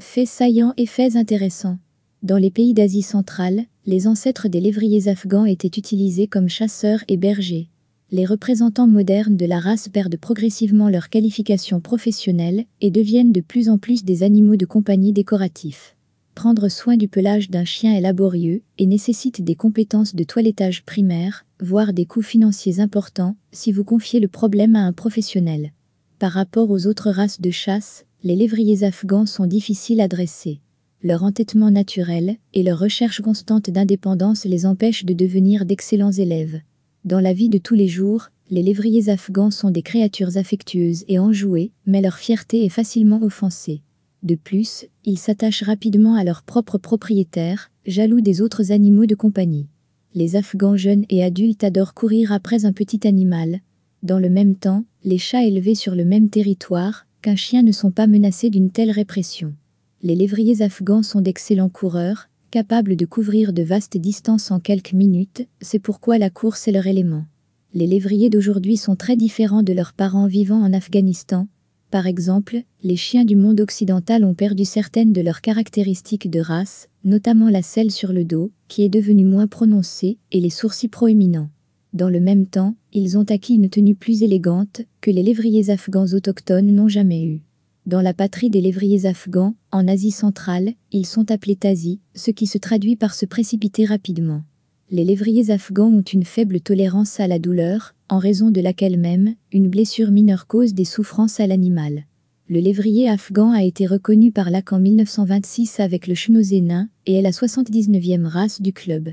Faits saillants et faits intéressants. Dans les pays d'Asie centrale, les ancêtres des lévriers afghans étaient utilisés comme chasseurs et bergers. Les représentants modernes de la race perdent progressivement leurs qualifications professionnelles et deviennent de plus en plus des animaux de compagnie décoratifs. Prendre soin du pelage d'un chien est laborieux et nécessite des compétences de toilettage primaire, voire des coûts financiers importants si vous confiez le problème à un professionnel. Par rapport aux autres races de chasse, les lévriers afghans sont difficiles à dresser. Leur entêtement naturel et leur recherche constante d'indépendance les empêchent de devenir d'excellents élèves. Dans la vie de tous les jours, les lévriers afghans sont des créatures affectueuses et enjouées, mais leur fierté est facilement offensée. De plus, ils s'attachent rapidement à leur propre propriétaire, jaloux des autres animaux de compagnie. Les Afghans jeunes et adultes adorent courir après un petit animal. Dans le même temps, les chats élevés sur le même territoire qu'un chien ne sont pas menacés d'une telle répression. Les lévriers afghans sont d'excellents coureurs, capables de couvrir de vastes distances en quelques minutes, c'est pourquoi la course est leur élément. Les lévriers d'aujourd'hui sont très différents de leurs parents vivant en Afghanistan. Par exemple, les chiens du monde occidental ont perdu certaines de leurs caractéristiques de race, notamment la selle sur le dos, qui est devenue moins prononcée, et les sourcils proéminents. Dans le même temps, ils ont acquis une tenue plus élégante que les lévriers afghans autochtones n'ont jamais eue. Dans la patrie des lévriers afghans, en Asie centrale, ils sont appelés tazi, ce qui se traduit par se précipiter rapidement. Les lévriers afghans ont une faible tolérance à la douleur, en raison de laquelle même, une blessure mineure cause des souffrances à l'animal. Le lévrier afghan a été reconnu par l'AC en 1926 avec le nain et est la 79e race du club.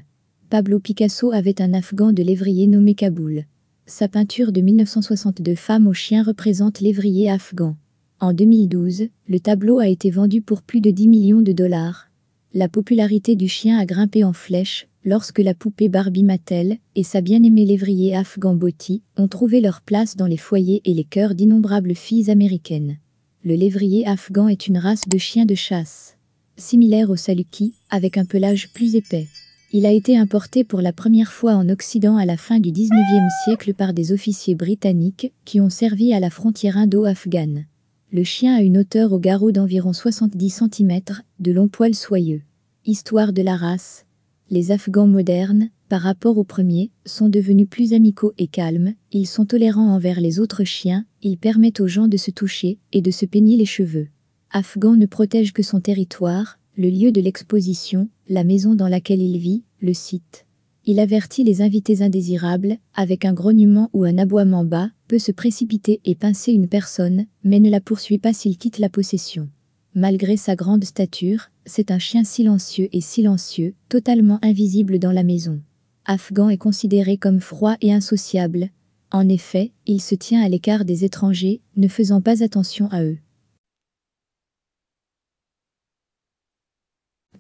Pablo Picasso avait un Afghan de lévrier nommé Kaboul. Sa peinture de 1962 Femme au chien représente l'évrier afghan. En 2012, le tableau a été vendu pour plus de 10 millions de dollars. La popularité du chien a grimpé en flèche lorsque la poupée Barbie Mattel et sa bien-aimée lévrier afghan Botti ont trouvé leur place dans les foyers et les cœurs d'innombrables filles américaines. Le lévrier afghan est une race de chien de chasse, similaire au saluki, avec un pelage plus épais. Il a été importé pour la première fois en Occident à la fin du 19e siècle par des officiers britanniques qui ont servi à la frontière indo-afghane. Le chien a une hauteur au garrot d'environ 70 cm, de longs poils soyeux. Histoire de la race. Les Afghans modernes, par rapport aux premiers, sont devenus plus amicaux et calmes, ils sont tolérants envers les autres chiens, ils permettent aux gens de se toucher et de se peigner les cheveux. Afghan ne protège que son territoire, le lieu de l'exposition, la maison dans laquelle il vit, le site. Il avertit les invités indésirables, avec un grognement ou un aboiement bas, peut se précipiter et pincer une personne, mais ne la poursuit pas s'il quitte la possession. Malgré sa grande stature, c'est un chien silencieux et silencieux, totalement invisible dans la maison. Afghan est considéré comme froid et insociable. En effet, il se tient à l'écart des étrangers, ne faisant pas attention à eux.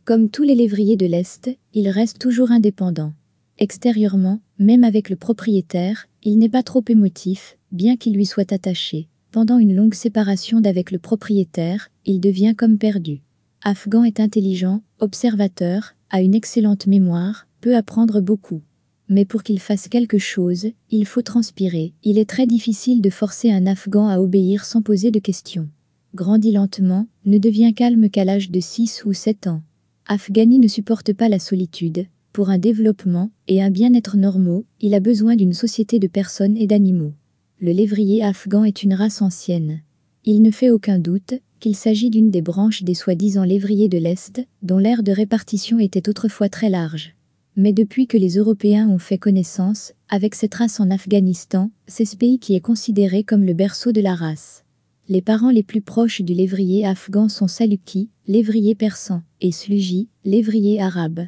Comme tous les lévriers de l'Est, il reste toujours indépendant. Extérieurement, même avec le propriétaire, il n'est pas trop émotif, bien qu'il lui soit attaché. Pendant une longue séparation d'avec le propriétaire, il devient comme perdu. Afghan est intelligent, observateur, a une excellente mémoire, peut apprendre beaucoup. Mais pour qu'il fasse quelque chose, il faut transpirer. Il est très difficile de forcer un Afghan à obéir sans poser de questions. Grandit lentement, ne devient calme qu'à l'âge de 6 ou 7 ans. Afghani ne supporte pas la solitude. Pour un développement et un bien-être normaux, il a besoin d'une société de personnes et d'animaux. Le lévrier afghan est une race ancienne. Il ne fait aucun doute qu'il s'agit d'une des branches des soi-disant lévriers de l'Est, dont l'aire de répartition était autrefois très large. Mais depuis que les Européens ont fait connaissance avec cette race en Afghanistan, c'est ce pays qui est considéré comme le berceau de la race. Les parents les plus proches du lévrier afghan sont Saluki, lévrier persan, et Sluji, lévrier arabe.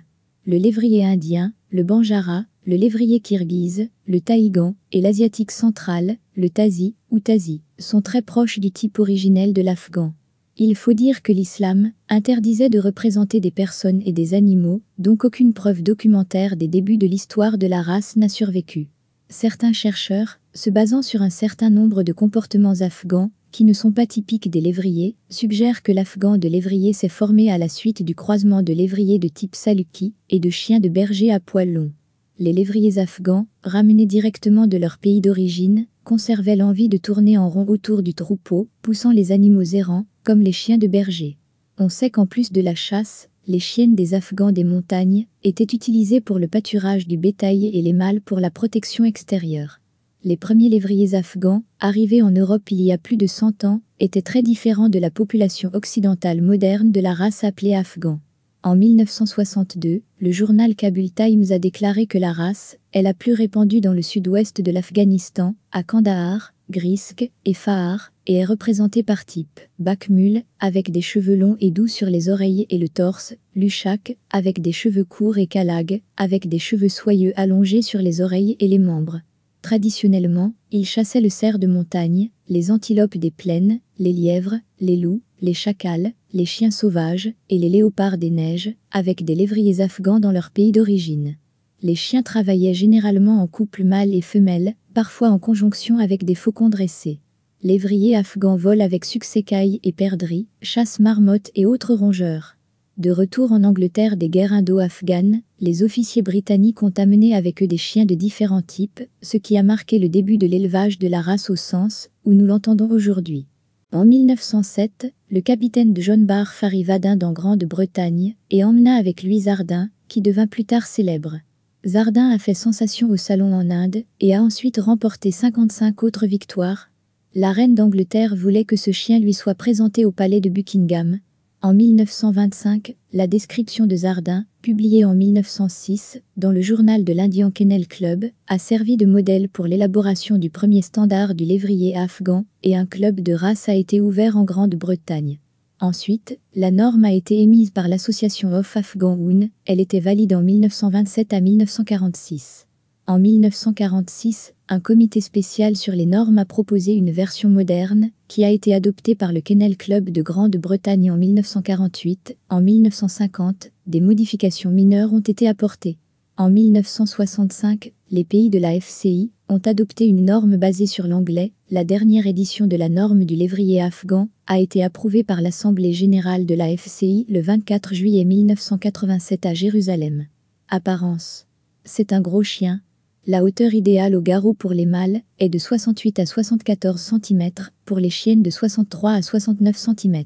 Le lévrier indien, le Banjara, le lévrier kirghize, le taïgan et l'asiatique central, le tazi ou tazi, sont très proches du type originel de l'afghan. Il faut dire que l'islam interdisait de représenter des personnes et des animaux, donc aucune preuve documentaire des débuts de l'histoire de la race n'a survécu certains chercheurs, se basant sur un certain nombre de comportements afghans, qui ne sont pas typiques des lévriers, suggèrent que l'afghan de lévrier s'est formé à la suite du croisement de lévriers de type saluki et de chiens de berger à poils longs. Les lévriers afghans, ramenés directement de leur pays d'origine, conservaient l'envie de tourner en rond autour du troupeau, poussant les animaux errants, comme les chiens de berger. On sait qu'en plus de la chasse, les chiennes des Afghans des montagnes étaient utilisées pour le pâturage du bétail et les mâles pour la protection extérieure. Les premiers lévriers afghans, arrivés en Europe il y a plus de 100 ans, étaient très différents de la population occidentale moderne de la race appelée afghan. En 1962, le journal Kabul Times a déclaré que la race est la plus répandue dans le sud-ouest de l'Afghanistan, à Kandahar, Grisk et Fahar, et est représenté par type Bakmul, avec des cheveux longs et doux sur les oreilles et le torse, Lushak, avec des cheveux courts et Kalag, avec des cheveux soyeux allongés sur les oreilles et les membres. Traditionnellement, il chassait le cerf de montagne, les antilopes des plaines, les lièvres, les loups, les chacals, les chiens sauvages et les léopards des neiges, avec des lévriers afghans dans leur pays d'origine les chiens travaillaient généralement en couple mâle et femelle, parfois en conjonction avec des faucons dressés. L'évrier afghan vole avec succès cailles et perdrix, chasse marmottes et autres rongeurs. De retour en Angleterre des guerres indo-afghanes, les officiers britanniques ont amené avec eux des chiens de différents types, ce qui a marqué le début de l'élevage de la race au sens où nous l'entendons aujourd'hui. En 1907, le capitaine de John Barr arriva d'Inde en Grande-Bretagne et emmena avec lui Zardin, qui devint plus tard célèbre. Zardin a fait sensation au salon en Inde et a ensuite remporté 55 autres victoires. La reine d'Angleterre voulait que ce chien lui soit présenté au palais de Buckingham. En 1925, la description de Zardin, publiée en 1906 dans le journal de l'Indian Kennel Club, a servi de modèle pour l'élaboration du premier standard du lévrier afghan et un club de race a été ouvert en Grande-Bretagne. Ensuite, la norme a été émise par l'association Of Afghan Woon, elle était valide en 1927 à 1946. En 1946, un comité spécial sur les normes a proposé une version moderne, qui a été adoptée par le Kennel Club de Grande-Bretagne en 1948. En 1950, des modifications mineures ont été apportées. En 1965, les pays de la FCI ont adopté une norme basée sur l'anglais, la dernière édition de la norme du lévrier afghan, a été approuvé par l'Assemblée générale de la FCI le 24 juillet 1987 à Jérusalem. Apparence. C'est un gros chien. La hauteur idéale au garrot pour les mâles est de 68 à 74 cm, pour les chiennes de 63 à 69 cm.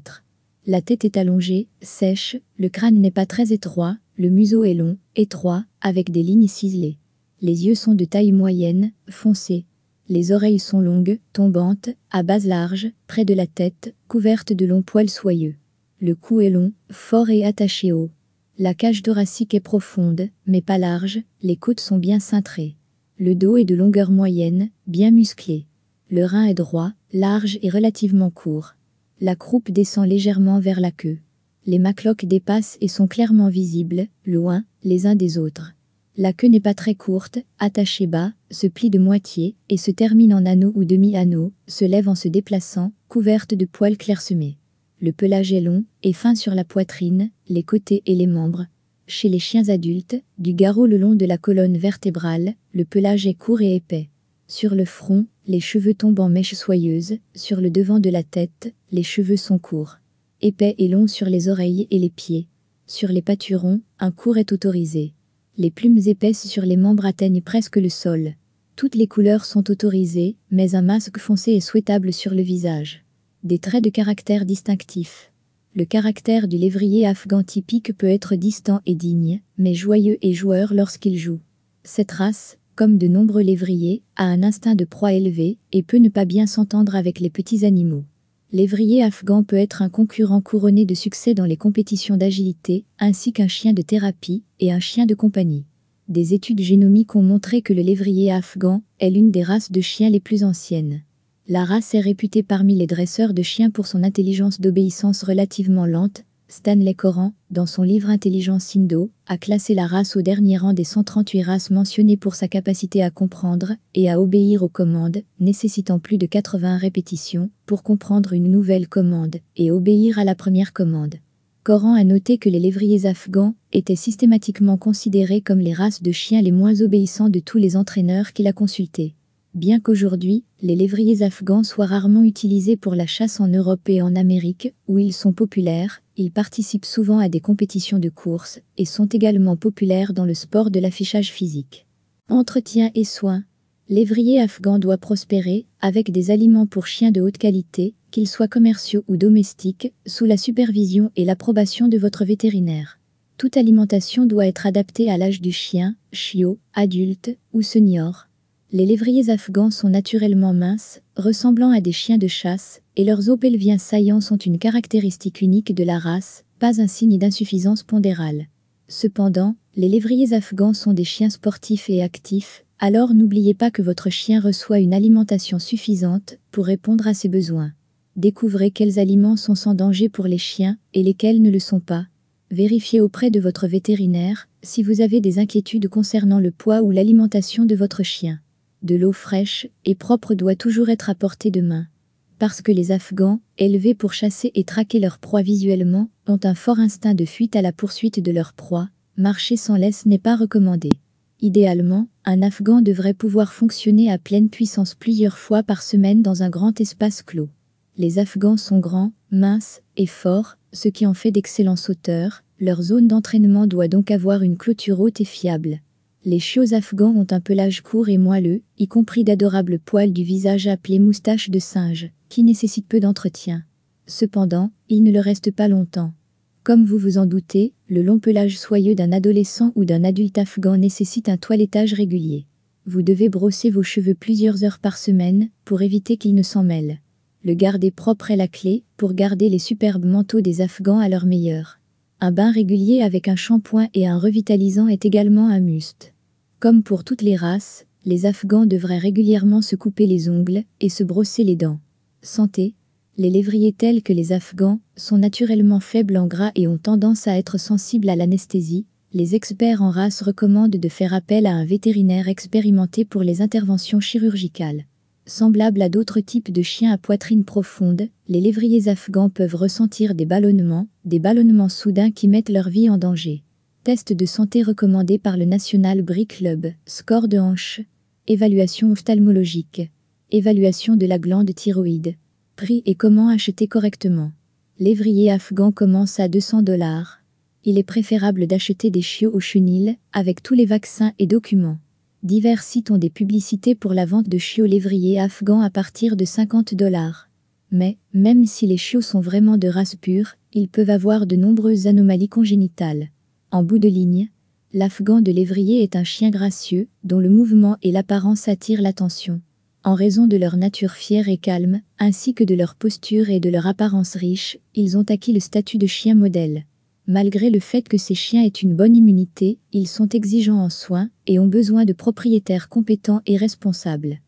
La tête est allongée, sèche, le crâne n'est pas très étroit, le museau est long, étroit, avec des lignes ciselées. Les yeux sont de taille moyenne, foncés, les oreilles sont longues, tombantes, à base large, près de la tête, couvertes de longs poils soyeux. Le cou est long, fort et attaché haut. La cage thoracique est profonde, mais pas large, les côtes sont bien cintrées. Le dos est de longueur moyenne, bien musclé. Le rein est droit, large et relativement court. La croupe descend légèrement vers la queue. Les macloques dépassent et sont clairement visibles, loin, les uns des autres. La queue n'est pas très courte, attachée bas, se plie de moitié et se termine en anneau ou demi-anneau, se lève en se déplaçant, couverte de poils clairsemés. Le pelage est long et fin sur la poitrine, les côtés et les membres. Chez les chiens adultes, du garrot le long de la colonne vertébrale, le pelage est court et épais. Sur le front, les cheveux tombent en mèches soyeuses, sur le devant de la tête, les cheveux sont courts. Épais et longs sur les oreilles et les pieds. Sur les pâturons, un court est autorisé. Les plumes épaisses sur les membres atteignent presque le sol. Toutes les couleurs sont autorisées, mais un masque foncé est souhaitable sur le visage. Des traits de caractère distinctifs. Le caractère du lévrier afghan typique peut être distant et digne, mais joyeux et joueur lorsqu'il joue. Cette race, comme de nombreux lévriers, a un instinct de proie élevé et peut ne pas bien s'entendre avec les petits animaux l'évrier afghan peut être un concurrent couronné de succès dans les compétitions d'agilité, ainsi qu'un chien de thérapie et un chien de compagnie. Des études génomiques ont montré que le lévrier afghan est l'une des races de chiens les plus anciennes. La race est réputée parmi les dresseurs de chiens pour son intelligence d'obéissance relativement lente, Stanley Coran, dans son livre Intelligence Indo, a classé la race au dernier rang des 138 races mentionnées pour sa capacité à comprendre et à obéir aux commandes, nécessitant plus de 80 répétitions pour comprendre une nouvelle commande et obéir à la première commande. Coran a noté que les lévriers afghans étaient systématiquement considérés comme les races de chiens les moins obéissants de tous les entraîneurs qu'il a consultés. Bien qu'aujourd'hui, les lévriers afghans soient rarement utilisés pour la chasse en Europe et en Amérique, où ils sont populaires, ils participent souvent à des compétitions de course et sont également populaires dans le sport de l'affichage physique. Entretien et soins. L'évrier afghan doit prospérer avec des aliments pour chiens de haute qualité, qu'ils soient commerciaux ou domestiques, sous la supervision et l'approbation de votre vétérinaire. Toute alimentation doit être adaptée à l'âge du chien, chiot, adulte ou senior les lévriers afghans sont naturellement minces, ressemblant à des chiens de chasse, et leurs os pelviens saillants sont une caractéristique unique de la race, pas un signe d'insuffisance pondérale. Cependant, les lévriers afghans sont des chiens sportifs et actifs, alors n'oubliez pas que votre chien reçoit une alimentation suffisante pour répondre à ses besoins. Découvrez quels aliments sont sans danger pour les chiens et lesquels ne le sont pas. Vérifiez auprès de votre vétérinaire si vous avez des inquiétudes concernant le poids ou l'alimentation de votre chien de l'eau fraîche et propre doit toujours être apportée portée de main. Parce que les Afghans, élevés pour chasser et traquer leur proie visuellement, ont un fort instinct de fuite à la poursuite de leur proie, marcher sans laisse n'est pas recommandé. Idéalement, un Afghan devrait pouvoir fonctionner à pleine puissance plusieurs fois par semaine dans un grand espace clos. Les Afghans sont grands, minces et forts, ce qui en fait d'excellents sauteurs, leur zone d'entraînement doit donc avoir une clôture haute et fiable. Les chiots afghans ont un pelage court et moelleux, y compris d'adorables poils du visage appelés moustaches de singe, qui nécessitent peu d'entretien. Cependant, il ne le reste pas longtemps. Comme vous vous en doutez, le long pelage soyeux d'un adolescent ou d'un adulte afghan nécessite un toilettage régulier. Vous devez brosser vos cheveux plusieurs heures par semaine pour éviter qu'ils ne s'en mêlent. Le garder propre est la clé pour garder les superbes manteaux des Afghans à leur meilleur. Un bain régulier avec un shampoing et un revitalisant est également un must. Comme pour toutes les races, les Afghans devraient régulièrement se couper les ongles et se brosser les dents. Santé, les lévriers tels que les Afghans sont naturellement faibles en gras et ont tendance à être sensibles à l'anesthésie. Les experts en race recommandent de faire appel à un vétérinaire expérimenté pour les interventions chirurgicales. Semblables à d'autres types de chiens à poitrine profonde, les lévriers afghans peuvent ressentir des ballonnements, des ballonnements soudains qui mettent leur vie en danger. Test de santé recommandé par le National Brie Club. Score de hanche. Évaluation ophtalmologique. Évaluation de la glande thyroïde. Prix et comment acheter correctement. L'évrier afghan commence à 200 dollars. Il est préférable d'acheter des chiots au chenil, avec tous les vaccins et documents. Divers sites ont des publicités pour la vente de chiots lévriers afghans à partir de 50 dollars. Mais, même si les chiots sont vraiment de race pure, ils peuvent avoir de nombreuses anomalies congénitales. En bout de ligne, l'Afghan de l'évrier est un chien gracieux dont le mouvement et l'apparence attirent l'attention. En raison de leur nature fière et calme, ainsi que de leur posture et de leur apparence riche, ils ont acquis le statut de chien modèle. Malgré le fait que ces chiens aient une bonne immunité, ils sont exigeants en soins et ont besoin de propriétaires compétents et responsables.